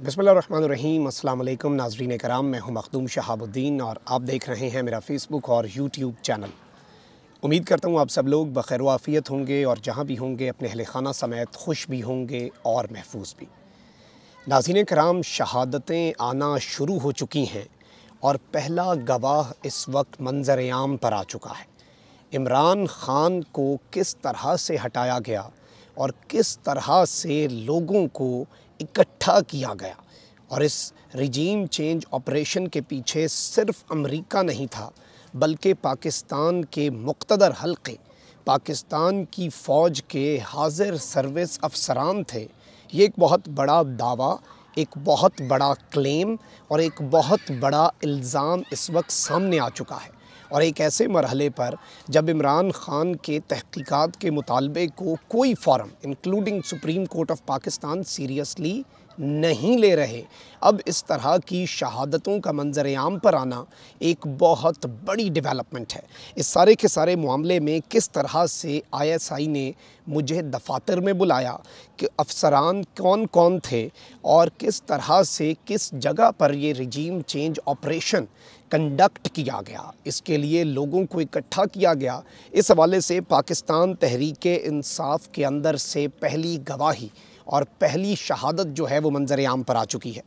बसमीम अल्लाम नाजरीन कराम मैं हूं मखदूम शहाबुद्दीन और आप देख रहे हैं मेरा फ़ेसबुक और यूट्यूब चैनल उम्मीद करता हूं आप सब लोग बखैर वाफ़ियत होंगे और जहां भी होंगे अपने अहल खाना समेत खुश भी होंगे और महफूज भी नाजीन कराम शहादतें आना शुरू हो चुकी हैं और पहला गवाह इस वक्त मंजर आम पर आ चुका है इमरान ख़ान को किस तरह से हटाया गया और किस तरह से लोगों को इकट्ठा किया गया और इस रिजीम चेंज ऑपरेशन के पीछे सिर्फ अमेरिका नहीं था बल्कि पाकिस्तान के मुख्तर हलके पाकिस्तान की फ़ौज के हाजिर सर्विस अफसरान थे ये एक बहुत बड़ा दावा एक बहुत बड़ा क्लेम और एक बहुत बड़ा इल्ज़ाम इस वक्त सामने आ चुका है और एक ऐसे मरहले पर जब इमरान ख़ान के तहकीकात के मुतालबे को कोई forum including supreme court of Pakistan seriously नहीं ले रहे अब इस तरह की शहादतों का मंजर आम पर आना एक बहुत बड़ी डेवलपमेंट है इस सारे के सारे मामले में किस तरह से आईएसआई ने मुझे दफातर में बुलाया कि अफसरान कौन कौन थे और किस तरह से किस जगह पर ये रिजीम चेंज ऑपरेशन कंडक्ट किया गया इसके लिए लोगों को इकट्ठा किया गया इस हवाले से पाकिस्तान तहरीक इंसाफ के अंदर से पहली गवाही और पहली शहादत जो है वो मंजर आम पर आ चुकी है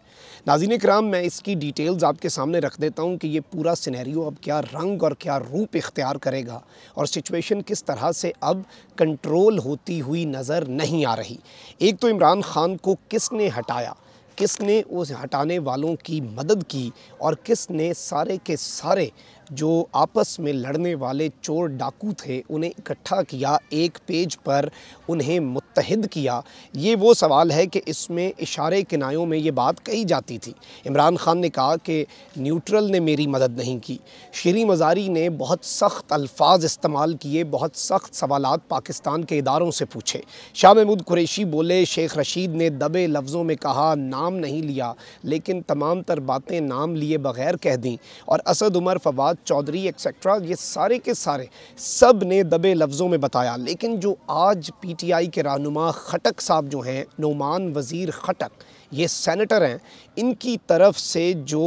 नाजीन कराम मैं इसकी डिटेल्स आपके सामने रख देता हूँ कि ये पूरा सिनेरियो अब क्या रंग और क्या रूप इख्तियार करेगा और सिचुएशन किस तरह से अब कंट्रोल होती हुई नज़र नहीं आ रही एक तो इमरान खान को किसने हटाया किसने उस हटाने वालों की मदद की और किसने सारे के सारे जो आपस में लड़ने वाले चोर डाकू थे उन्हें इकट्ठा किया एक पेज पर उन्हें मुतहद किया ये वो सवाल है कि इसमें इशारे किनायों में ये बात कही जाती थी इमरान खान ने कहा कि न्यूट्रल ने मेरी मदद नहीं की श्री मज़ारी ने बहुत सख्त अल्फाज इस्तेमाल किए बहुत सख्त सवाल पाकिस्तान के इदारों से पूछे शाह महमूद कुरेशी बोले शेख रशीद ने दबे लफ्ज़ों में कहा नाम नहीं लिया लेकिन तमाम तर बातें नाम लिए बगैर कह दी और असद उमर फवाद इरशाद चौधरी एक्सेट्रा ये सारे के सारे सब ने दबे लफ्ज़ों में बताया लेकिन जो आज पी टी आई के रहनुमा खटक साहब जो हैं नुमान वज़ीर खटक ये सेनेटर हैं इनकी तरफ से जो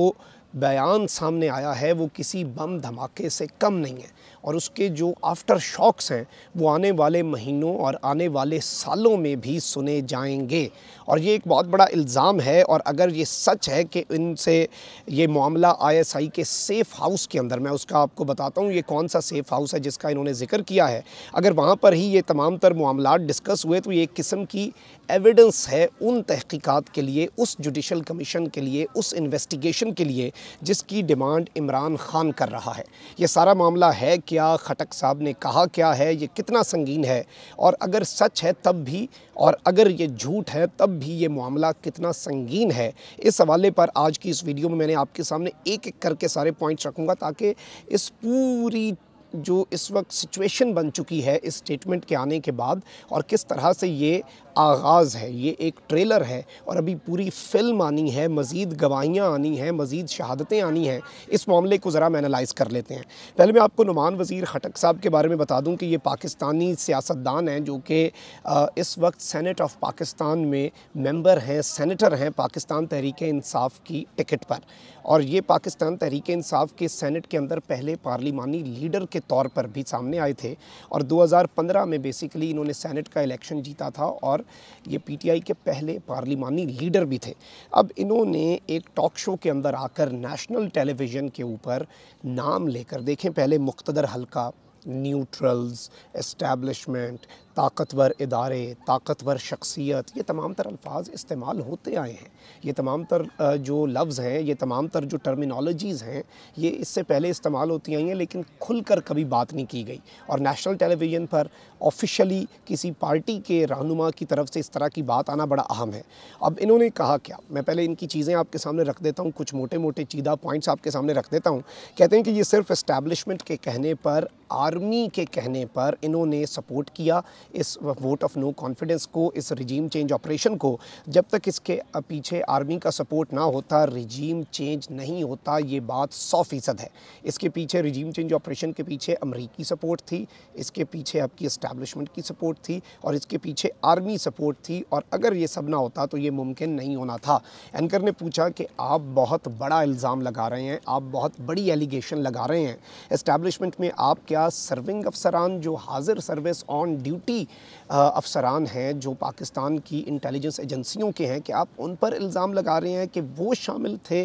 बयान सामने आया है वो किसी बम धमाके से कम नहीं है और उसके जो आफ्टर शॉक्स हैं वो आने वाले महीनों और आने वाले सालों में भी सुने जाएंगे और ये एक बहुत बड़ा इल्ज़ाम है और अगर ये सच है कि इनसे ये मामला आईएसआई के सेफ़ हाउस के अंदर मैं उसका आपको बताता हूँ ये कौन सा सेफ़ हाउस है जिसका इन्होंने जिक्र किया है अगर वहाँ पर ही ये तमाम तर मामला डिस्कस हुए तो ये एक किस्म की एविडेंस है उन तहकीक़ात के लिए उस जुडिशल कमीशन के लिए उस इन्वेस्टिगेशन के लिए जिसकी डिमांड इमरान खान कर रहा है ये सारा मामला है क्या खटक साहब ने कहा क्या है ये कितना संगीन है और अगर सच है तब भी और अगर ये झूठ है तब भी ये मामला कितना संगीन है इस हवाले पर आज की इस वीडियो में मैंने आपके सामने एक एक करके सारे पॉइंट्स रखूँगा ताकि इस पूरी जो इस वक्त सिचुएशन बन चुकी है इस स्टेटमेंट के आने के बाद और किस तरह से ये आगाज़ है ये एक ट्रेलर है और अभी पूरी फिल्म आनी है मज़ीद गवाहियाँ आनी हैं मज़ीद शहादतें आनी हैं इस मामले को ज़रा मैनलाइज़ एनालाइज़ कर लेते हैं पहले मैं आपको नुमान वज़ी खटक साहब के बारे में बता दूँ कि ये पाकिस्तानी सियासतदान हैं जो कि इस वक्त सैनट ऑफ पाकिस्तान में मेम्बर हैं सैनटर हैं पाकिस्तान तहरीक इंसाफ की टिकट पर और ये पाकिस्तान तहरीक इंसाफ के सैनट के अंदर पहले पार्लिमानी लीडर के तौर पर भी सामने आए थे और 2015 में बेसिकली इन्होंने सैनट का इलेक्शन जीता था और ये पीटीआई के पहले पार्लिमानी लीडर भी थे अब इन्होंने एक टॉक शो के अंदर आकर नेशनल टेलीविज़न के ऊपर नाम लेकर देखें पहले मुख्तर हल्का न्यूट्रल्स एस्टैब्लिशमेंट ताकतवर इदारे ताकतवर शख्सियत ये तमाम तर अल्फाज इस्तेमाल होते आए हैं ये तमाम तर जो लफ्ज़ हैं ये तमाम तर जो टर्मिनोलॉजीज़ हैं ये इससे पहले इस्तेमाल होती आई हैं लेकिन खुल कर कभी बात नहीं की गई और नेशनल टेलीविज़न पर ऑफिशली किसी पार्टी के रहनुमा की तरफ से इस तरह की बात आना बड़ा अहम है अब इन्होंने कहा क्या मैं पहले इनकी चीज़ें आपके सामने रख देता हूँ कुछ मोटे मोटे चीदा पॉइंट्स आपके सामने रख देता हूँ कहते हैं कि ये सिर्फ इस्टेबलिशमेंट के कहने पर आर्मी के कहने पर इन्होंने सपोर्ट किया इस वोट ऑफ नो कॉन्फिडेंस को इस रिजीम चेंज ऑपरेशन को जब तक इसके पीछे आर्मी का सपोर्ट ना होता रिजीम चेंज नहीं होता ये बात सौ फीसद है इसके पीछे रिजीम चेंज ऑपरेशन के पीछे अमरीकी सपोर्ट थी इसके पीछे आपकी इस्टेबलिशमेंट की सपोर्ट थी और इसके पीछे आर्मी सपोर्ट थी और अगर ये सब ना होता तो ये मुमकिन नहीं होना था एंकर ने पूछा कि आप बहुत बड़ा इल्ज़ाम लगा रहे हैं आप बहुत बड़ी एलिगेशन लगा रहे हैं इस्टेब्लिशमेंट में आप क्या सर्विंग अफसरान जो हाजिर सर्विस ऑन ड्यूटी कई अफसरान हैं जो पाकिस्तान की इंटेलिजेंस एजेंसियों के हैं कि आप उन पर इल्ज़ाम लगा रहे हैं कि वो शामिल थे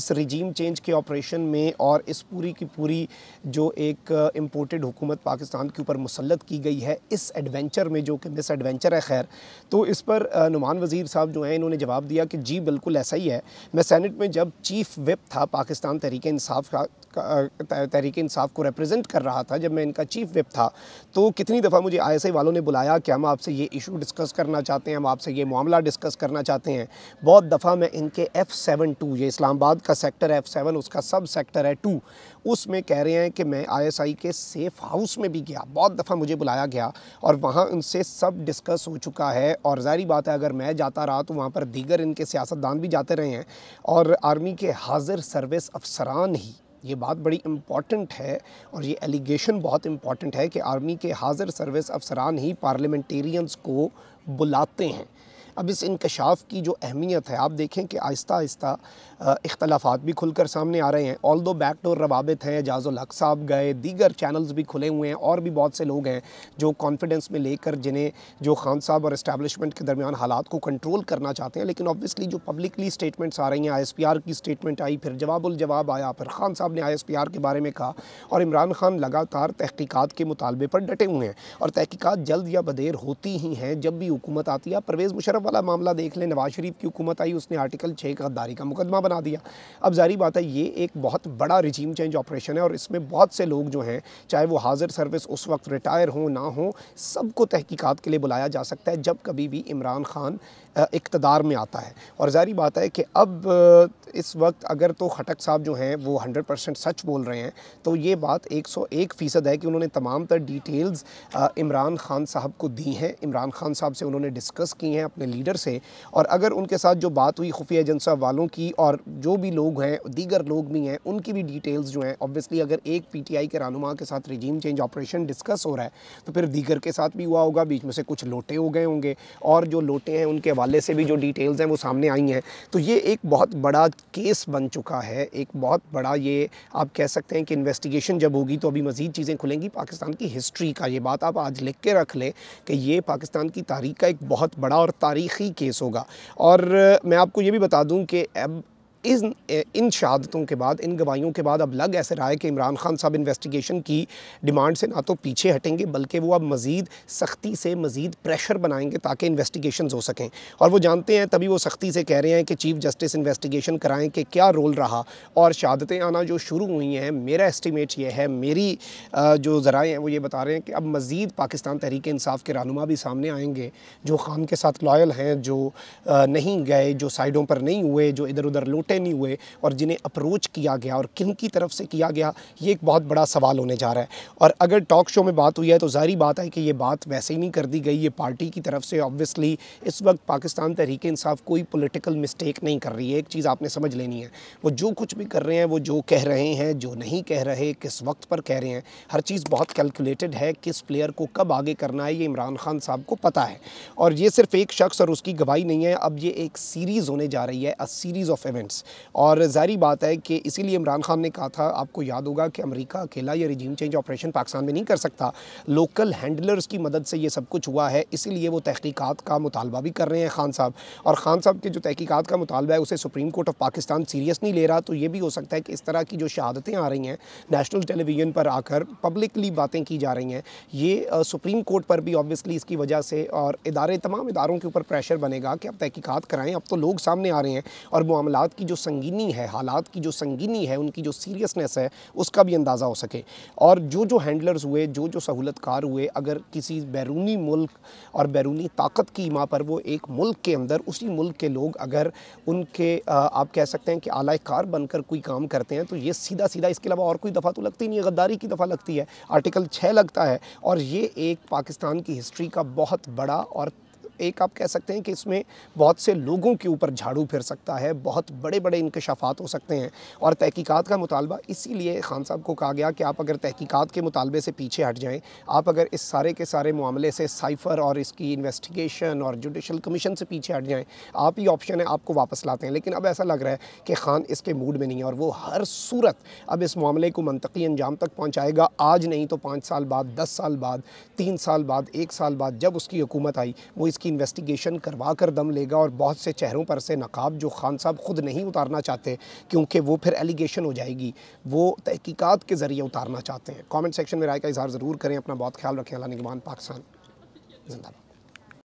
इस रिजीम चेंज के ऑपरेशन में और इस पूरी की पूरी जो एक इम्पोर्टेड हुकूमत पाकिस्तान के ऊपर मुसलत की गई है इस एडवेंचर में जो कि मिस एडवेंचर है खैर तो इस पर नुमान वज़ीर साहब जो हैं इन्होंने जवाब दिया कि जी बिल्कुल ऐसा ही है मैं सैनट में जब चीफ विप था पाकिस्तान तहरीक इंसाफ का तहरीक इंसाफ को रिप्रेजेंट कर रहा था जब मैं इनका चीफ विप था तो कितनी दफ़ा मुझे आई वालों उन्होंने बुलाया कि हम आपसे ये इशू डिस्कस करना चाहते हैं हम आपसे ये मामला डिस्कस करना चाहते हैं बहुत दफ़ा मैं इनके एफ़ सेवन टू ये इस्लामाबाद का सेक्टर एफ़ सेवन उसका सब सेक्टर है टू उसमें कह रहे हैं कि मैं आईएसआई के सेफ़ हाउस में भी गया बहुत दफ़ा मुझे बुलाया गया और वहाँ उनसे सब डिस्कस हो चुका है और ज़ाहरी बात है अगर मैं जाता रहा तो वहाँ पर दीगर इनके सियासतदान भी जाते रहे हैं और आर्मी के हाजिर सर्विस अफसरान ही ये बात बड़ी इम्पॉर्टेंट है और ये एलिगेशन बहुत इम्पॉर्टेंट है कि आर्मी के हाजिर सर्विस अफसरान ही पार्लियामेंटेरियंस को बुलाते हैं अब इस इंकशाफ की जो अहमियत है आप देखें कि आहिस्ता आहिस्ता इख्तलाफात भी खुलकर सामने आ रहे हैं ऑल दो बैक रवाबित हैं एजाज़ुल हक साहब गए दीगर चैनल्स भी खुले हुए हैं और भी बहुत से लोग हैं जो कॉन्फिडेंस में लेकर जिन्हें जो खान साहब और इस्टेबलिशमेंट के दरमियान हालात को कंट्रोल करना चाहते हैं लेकिन ऑब्वियसली जो पब्लिकली स्टेटमेंट्स आ रही हैं आई एस पी आर की स्टेटमेंट आई फिर जवाबुल जवाब आया फिर खान साहब ने आई एस पी आर के बारे में कहा और इमरान खान लगातार तहकीक़ात के मुतालबे पर डटे हुए हैं और तहकीक़ात जल्द या बदेर होती ही हैं जब भी हुकूमत आती है परवेज़ मुशरफ तरफ वाला मामला देख लें नवाज शरीफ की हुकूमत आई उसने आर्टिकल छः गद्दारी का मुकदमा बना दिया अब जारी बात है ये एक बहुत बड़ा रिजीम चेंज ऑपरेशन है और इसमें बहुत से लोग जो हैं चाहे वो हाजिर सर्विस उस वक्त रिटायर हों ना हों सबको तहकीकात के लिए बुलाया जा सकता है जब कभी भी इमरान खान इकतदार में आता है और जारी बात है कि अब इस वक्त अगर तो खटक साहब जो हैं वो हंड्रेड परसेंट सच बोल रहे हैं तो ये बात एक सौ एक फ़ीसद है कि उन्होंने तमाम तर डिटेल्स इमरान खान साहब को दी हैं इमरान खान साहब से उन्होंने डिस्कस की हैं अपने लीडर से और अगर उनके साथ जो बात हुई खुफिया एजेंसा वालों की और जो भी लोग हैं दीगर लोग भी हैं उनकी भी डिटेल्स जो हैं ऑब्वियसली अगर एक पी टी आई के रानुमा के साथ रिजीम चेंज ऑपरेशन डिस्कस हो रहा है तो फिर दीगर के साथ भी हुआ होगा बीच में से कुछ लोटे हो गए होंगे और जो लोटे हैं उनके हवाले से भी जो डिटेल्स हैं वो सामने आई हैं तो ये एक बहुत बड़ा केस बन चुका है एक बहुत बड़ा ये आप कह सकते हैं कि इन्वेस्टिगेशन जब होगी तो अभी मज़ीद चीज़ें खुलेंगी पाकिस्तान की हिस्ट्री का ये बात आप आज लिख के रख लें कि ये पाकिस्तान की तारीख का एक बहुत बड़ा और तारीख तारीख़ी केस होगा और मैं आपको ये भी बता दूं कि अब इन इन शहादतों के बाद इन गवाहियों के बाद अब लग ऐसे रहा है कि इमरान खान साहब इन्वेस्टिगेशन की डिमांड से ना तो पीछे हटेंगे बल्कि वो अब मज़ीद सख्ती से मज़ीद प्रेशर बनाएंगे ताकि इन्वेस्टिगेशन हो सकें और वो जानते हैं तभी वो सख्ती से कह रहे हैं कि चीफ जस्टिस इन्वेस्टिगेशन कराएँ कि क्या रोल रहा और शहादतें आना जो शुरू हुई हैं मेरा एस्टिमेट ये है मेरी जो ज़रा हैं वो ये बता रहे हैं कि अब मज़ीद पाकिस्तान तहरीक इंसाफ के रहनुमा भी सामने आएंगे जो खान के साथ लॉयल हैं जो नहीं गए जो साइडों पर नहीं हुए जो इधर उधर लूटे नहीं हुए और जिन्हें अप्रोच किया गया और किन की तरफ से किया गया ये एक बहुत बड़ा सवाल होने जा रहा है और अगर टॉक शो में बात हुई है तो जारी बात है कि ये बात वैसे ही नहीं कर दी गई ये पार्टी की तरफ से ऑब्वियसली इस वक्त पाकिस्तान तहरीक इंसाफ कोई पोलिटिकल मिस्टेक नहीं कर रही है एक चीज़ आपने समझ लेनी है वो जो कुछ भी कर रहे हैं वो जो कह रहे हैं जो नहीं कह रहे किस वक्त पर कह रहे हैं हर चीज़ बहुत कैलकुलेटेड है किस प्लेयर को कब आगे करना है ये इमरान खान साहब को पता है और ये सिर्फ एक शख्स और उसकी गवाही नहीं है अब ये एक सीरीज़ होने जा रही है अ सीरीज़ ऑफ इवेंट्स और जारी बात है कि इसीलिए इमरान खान ने कहा था आपको याद होगा कि अमेरिका अकेला या रिजीम चेंज ऑपरेशन पाकिस्तान में नहीं कर सकता लोकल हैंडलर्स की मदद से ये सब कुछ हुआ है इसीलिए वो तहकीक़ात का मुतालबा भी कर रहे हैं खान साहब और खान साहब के जो तहकीक़ात का मुतालबा है उसे supreme court of Pakistan serious नहीं ले रहा तो ये भी हो सकता है कि इस तरह की जो शहादतें आ रही हैं नेशनल टेलीविज़न पर आकर पब्लिकली बातें की जा रही हैं ये सुप्रीम कोर्ट पर भी ऑब्वियसली इसकी वजह से और इदारे तमाम इदारों के ऊपर प्रेशर बनेगा कि अब तहकीक़ात कराएँ अब तो लोग सामने आ रहे हैं और मामला की जो संगीनी है हालात की जो संगीनी है उनकी जो सीरियसनेस है उसका भी अंदाज़ा हो सके और जो जो हैंडलर्स हुए जो जो सहूलतकार हुए अगर किसी बैरूनी मुल्क और बैरूनी ताकत की माँ पर वो एक मुल्क के अंदर उसी मुल्क के लोग अगर उनके आप कह सकते हैं कि आला कार बनकर कोई काम करते हैं तो ये सीधा सीधा इसके अलावा और कोई दफ़ा तो लगती नहीं है गद्दारी की दफ़ा लगती है आर्टिकल छः लगता है और ये एक पाकिस्तान की हिस्ट्री का बहुत बड़ा और एक आप कह सकते हैं कि इसमें बहुत से लोगों के ऊपर झाड़ू फिर सकता है बहुत बड़े बड़े इंकशाफात हो सकते हैं और तहकीकात का मुतालबा इसीलिए खान साहब को कहा गया कि आप अगर तहकीकात के मुतालबे से पीछे हट जाएँ आप अगर इस सारे के सारे मामले से साइफ़र और इसकी इन्वेस्टिगेशन और जुडिशल कमीशन से पीछे हट जाएँ आप ही ऑप्शन है आपको वापस लाते हैं लेकिन अब ऐसा लग रहा है कि खान इसके मूड में नहीं है और वो हर सूरत अब इस मामले को मनतकी अंजाम तक पहुँचाएगा आज नहीं तो पाँच साल बाद दस साल बाद तीन साल बाद एक साल बाद जब उसकी हुकूमत आई वो इसकी इन्वेस्टिगेशन करवा कर दम लेगा और बहुत से चेहरों पर से नकाब जो खान साहब ख़ुद नहीं उतारना चाहते क्योंकि वो फिर एलिगेशन हो जाएगी वो तहकीकात के ज़रिए उतारना चाहते हैं कमेंट सेक्शन में राय का इजहार ज़रूर करें अपना बहुत ख्याल रखें अला निगमान पाकिस्तान जिंदाबाद